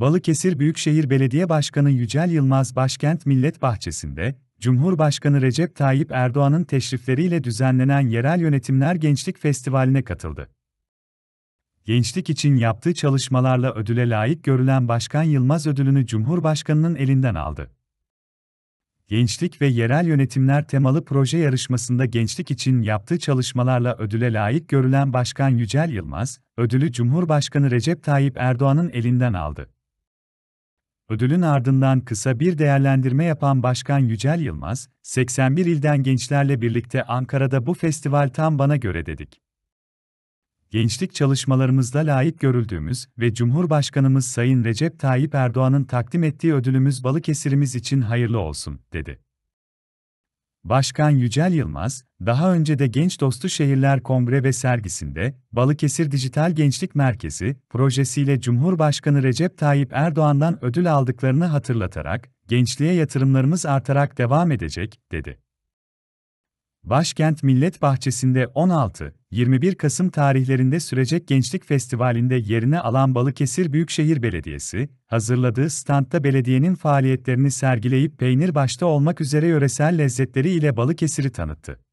Balıkesir Büyükşehir Belediye Başkanı Yücel Yılmaz Başkent Millet Bahçesi'nde, Cumhurbaşkanı Recep Tayyip Erdoğan'ın teşrifleriyle düzenlenen Yerel Yönetimler Gençlik Festivali'ne katıldı. Gençlik için yaptığı çalışmalarla ödüle layık görülen Başkan Yılmaz ödülünü Cumhurbaşkanı'nın elinden aldı. Gençlik ve Yerel Yönetimler temalı proje yarışmasında gençlik için yaptığı çalışmalarla ödüle layık görülen Başkan Yücel Yılmaz, ödülü Cumhurbaşkanı Recep Tayyip Erdoğan'ın elinden aldı. Ödülün ardından kısa bir değerlendirme yapan Başkan Yücel Yılmaz, 81 ilden gençlerle birlikte Ankara'da bu festival tam bana göre dedik. Gençlik çalışmalarımızda layık görüldüğümüz ve Cumhurbaşkanımız Sayın Recep Tayyip Erdoğan'ın takdim ettiği ödülümüz Balıkesir'imiz için hayırlı olsun, dedi. Başkan Yücel Yılmaz, daha önce de Genç Dostu Şehirler Kongre ve sergisinde Balıkesir Dijital Gençlik Merkezi projesiyle Cumhurbaşkanı Recep Tayyip Erdoğan'dan ödül aldıklarını hatırlatarak, gençliğe yatırımlarımız artarak devam edecek, dedi. Başkent Millet Bahçesi'nde 16-21 Kasım tarihlerinde sürecek Gençlik Festivali'nde yerine alan Balıkesir Büyükşehir Belediyesi, hazırladığı standta belediyenin faaliyetlerini sergileyip peynir başta olmak üzere yöresel lezzetleri ile Balıkesir'i tanıttı.